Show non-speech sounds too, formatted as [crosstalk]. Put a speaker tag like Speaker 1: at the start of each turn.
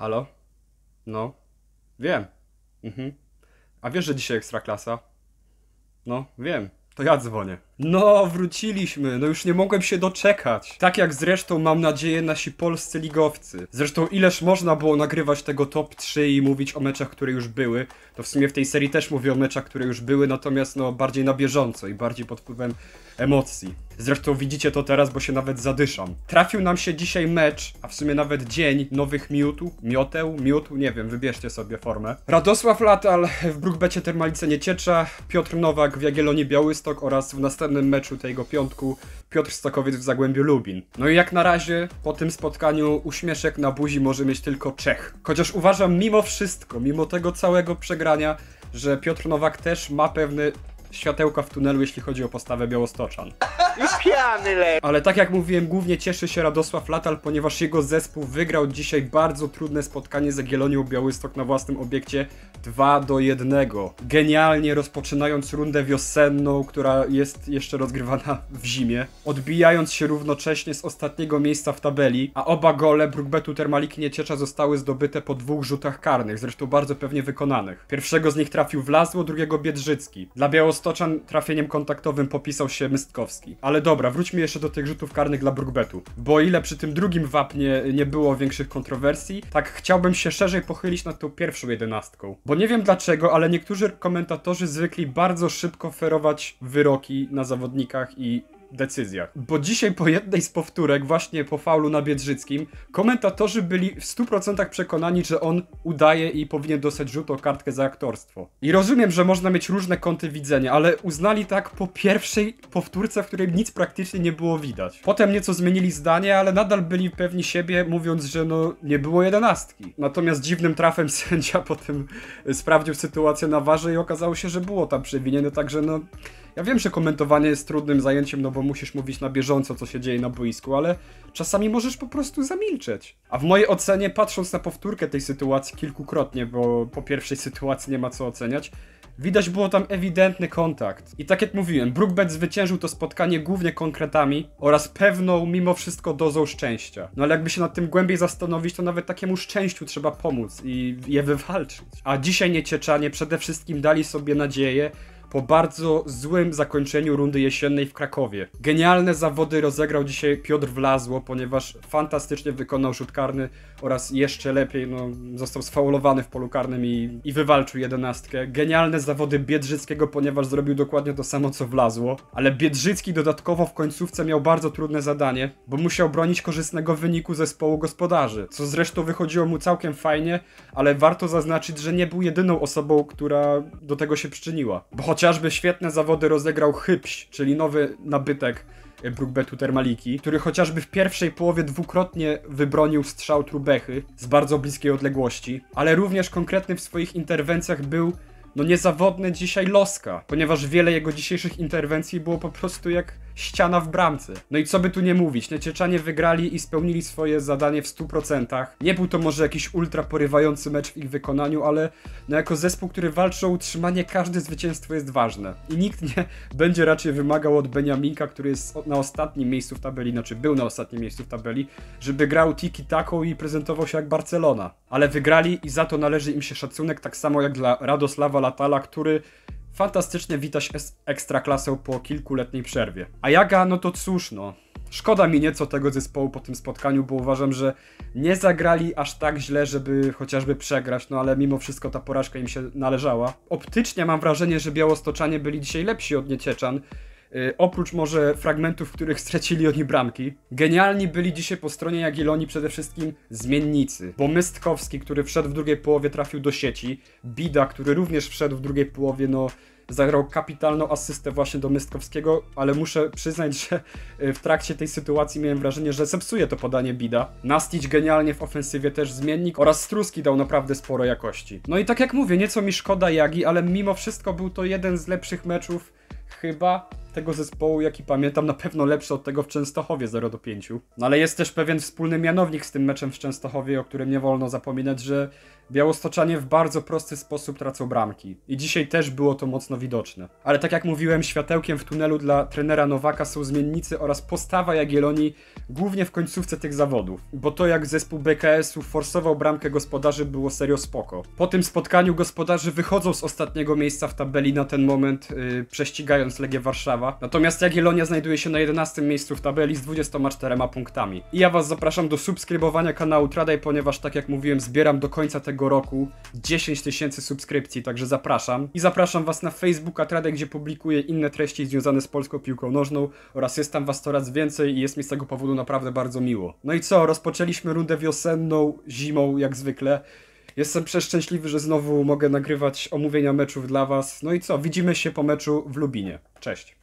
Speaker 1: Halo? No. Wiem. Mhm. A wiesz, że dzisiaj ekstra klasa? No, wiem. To ja dzwonię. No, wróciliśmy. No już nie mogłem się doczekać. Tak jak zresztą mam nadzieję nasi polscy ligowcy. Zresztą ileż można było nagrywać tego top 3 i mówić o meczach, które już były. To w sumie w tej serii też mówię o meczach, które już były, natomiast no bardziej na bieżąco i bardziej pod wpływem emocji. Zresztą widzicie to teraz, bo się nawet zadyszam. Trafił nam się dzisiaj mecz, a w sumie nawet dzień nowych miutu, mioteł, miutu, nie wiem, wybierzcie sobie formę. Radosław Latal w Brukbecie Termalice Nieciecza, Piotr Nowak w Jagiellonii Białystok oraz w następnym następnym meczu tego piątku Piotr Stokowiec w Zagłębiu Lubin. No i jak na razie po tym spotkaniu uśmieszek na buzi może mieć tylko Czech. Chociaż uważam mimo wszystko, mimo tego całego przegrania, że Piotr Nowak też ma pewne światełka w tunelu, jeśli chodzi o postawę Białostoczan. I piany Ale tak jak mówiłem, głównie cieszy się Radosław Latal, ponieważ jego zespół wygrał dzisiaj bardzo trudne spotkanie z Gielonią Białystok na własnym obiekcie 2 do 1. Genialnie rozpoczynając rundę wiosenną, która jest jeszcze rozgrywana w zimie, odbijając się równocześnie z ostatniego miejsca w tabeli, a oba gole Brookbetu Termaliki Nieciecza zostały zdobyte po dwóch rzutach karnych, zresztą bardzo pewnie wykonanych. Pierwszego z nich trafił Wlazło, drugiego Biedrzycki. Dla Białostoczan trafieniem kontaktowym popisał się Mystkowski. Ale dobra, wróćmy jeszcze do tych rzutów karnych dla Brookbetu. Bo ile przy tym drugim wapnie nie było większych kontrowersji, tak chciałbym się szerzej pochylić nad tą pierwszą jedenastką. Bo nie wiem dlaczego, ale niektórzy komentatorzy zwykli bardzo szybko ferować wyroki na zawodnikach i decyzjach. Bo dzisiaj po jednej z powtórek, właśnie po faulu na Biedrzyckim, komentatorzy byli w 100% przekonani, że on udaje i powinien dostać żółtą kartkę za aktorstwo. I rozumiem, że można mieć różne kąty widzenia, ale uznali tak po pierwszej powtórce, w której nic praktycznie nie było widać. Potem nieco zmienili zdanie, ale nadal byli pewni siebie, mówiąc, że no nie było jedenastki. Natomiast dziwnym trafem [laughs] sędzia potem e, sprawdził sytuację na warze i okazało się, że było tam przewinione, także no... Ja wiem, że komentowanie jest trudnym zajęciem, no bo musisz mówić na bieżąco, co się dzieje na boisku, ale czasami możesz po prostu zamilczeć. A w mojej ocenie, patrząc na powtórkę tej sytuacji kilkukrotnie, bo po pierwszej sytuacji nie ma co oceniać, Widać było tam ewidentny kontakt. I tak jak mówiłem, Brookbet zwyciężył to spotkanie głównie konkretami oraz pewną mimo wszystko dozą szczęścia. No ale jakby się nad tym głębiej zastanowić, to nawet takiemu szczęściu trzeba pomóc i je wywalczyć. A dzisiaj niecieczanie przede wszystkim dali sobie nadzieję, po bardzo złym zakończeniu rundy jesiennej w Krakowie. Genialne zawody rozegrał dzisiaj Piotr Wlazło, ponieważ fantastycznie wykonał rzut karny oraz jeszcze lepiej no, został sfaulowany w polu karnym i, i wywalczył jedenastkę. Genialne zawody Biedrzyckiego, ponieważ zrobił dokładnie to samo co Wlazło, ale Biedrzycki dodatkowo w końcówce miał bardzo trudne zadanie, bo musiał bronić korzystnego wyniku zespołu gospodarzy, co zresztą wychodziło mu całkiem fajnie, ale warto zaznaczyć, że nie był jedyną osobą, która do tego się przyczyniła, bo choć Chociażby świetne zawody rozegrał Hybś, czyli nowy nabytek e, Brookbetu Termaliki, który chociażby w pierwszej połowie dwukrotnie wybronił strzał Trubechy z bardzo bliskiej odległości, ale również konkretny w swoich interwencjach był no niezawodny dzisiaj Loska, ponieważ wiele jego dzisiejszych interwencji było po prostu jak ściana w bramce. No i co by tu nie mówić, Lecieczanie no wygrali i spełnili swoje zadanie w 100%. Nie był to może jakiś ultra porywający mecz w ich wykonaniu, ale no jako zespół, który walczy o utrzymanie, każde zwycięstwo jest ważne. I nikt nie [laughs] będzie raczej wymagał od Beniaminka, który jest na ostatnim miejscu w tabeli, znaczy był na ostatnim miejscu w tabeli, żeby grał tiki taką i prezentował się jak Barcelona. Ale wygrali i za to należy im się szacunek, tak samo jak dla Radosława Latala, który Fantastycznie wita się z ekstraklasą po kilkuletniej przerwie. A Jaga, no to cóż no. Szkoda mi nieco tego zespołu po tym spotkaniu, bo uważam, że nie zagrali aż tak źle, żeby chociażby przegrać, no ale mimo wszystko ta porażka im się należała. Optycznie mam wrażenie, że Białostoczanie byli dzisiaj lepsi od Niecieczan, Y, oprócz może fragmentów, w których stracili oni bramki, genialni byli dzisiaj po stronie Jagiellonii przede wszystkim zmiennicy. Bo Mystkowski, który wszedł w drugiej połowie, trafił do sieci. Bida, który również wszedł w drugiej połowie, no zagrał kapitalną asystę właśnie do Mystkowskiego, ale muszę przyznać, że y, w trakcie tej sytuacji miałem wrażenie, że zepsuje to podanie Bida. Nastić genialnie w ofensywie też zmiennik oraz Struski dał naprawdę sporo jakości. No i tak jak mówię, nieco mi szkoda Jagi, ale mimo wszystko był to jeden z lepszych meczów chyba tego zespołu, jaki pamiętam, na pewno lepszy od tego w Częstochowie 0 do 5. No ale jest też pewien wspólny mianownik z tym meczem w Częstochowie, o którym nie wolno zapominać, że Białostoczanie w bardzo prosty sposób tracą bramki. I dzisiaj też było to mocno widoczne. Ale tak jak mówiłem, światełkiem w tunelu dla trenera Nowaka są zmiennicy oraz postawa Jagiellonii, głównie w końcówce tych zawodów. Bo to jak zespół BKS-u forsował bramkę gospodarzy było serio spoko. Po tym spotkaniu gospodarzy wychodzą z ostatniego miejsca w tabeli na ten moment, yy, prześcigając Legię Warszawa, Natomiast Natomiast Jagiellonia znajduje się na 11 miejscu w tabeli z 24 punktami. I ja was zapraszam do subskrybowania kanału Traday, ponieważ tak jak mówiłem, zbieram do końca tego roku 10 tysięcy subskrypcji, także zapraszam. I zapraszam was na Facebooka Traday, gdzie publikuję inne treści związane z polską piłką nożną oraz jest tam was coraz więcej i jest mi z tego powodu naprawdę bardzo miło. No i co, rozpoczęliśmy rundę wiosenną, zimą jak zwykle. Jestem przeszczęśliwy, że znowu mogę nagrywać omówienia meczów dla Was. No i co? Widzimy się po meczu w Lubinie. Cześć.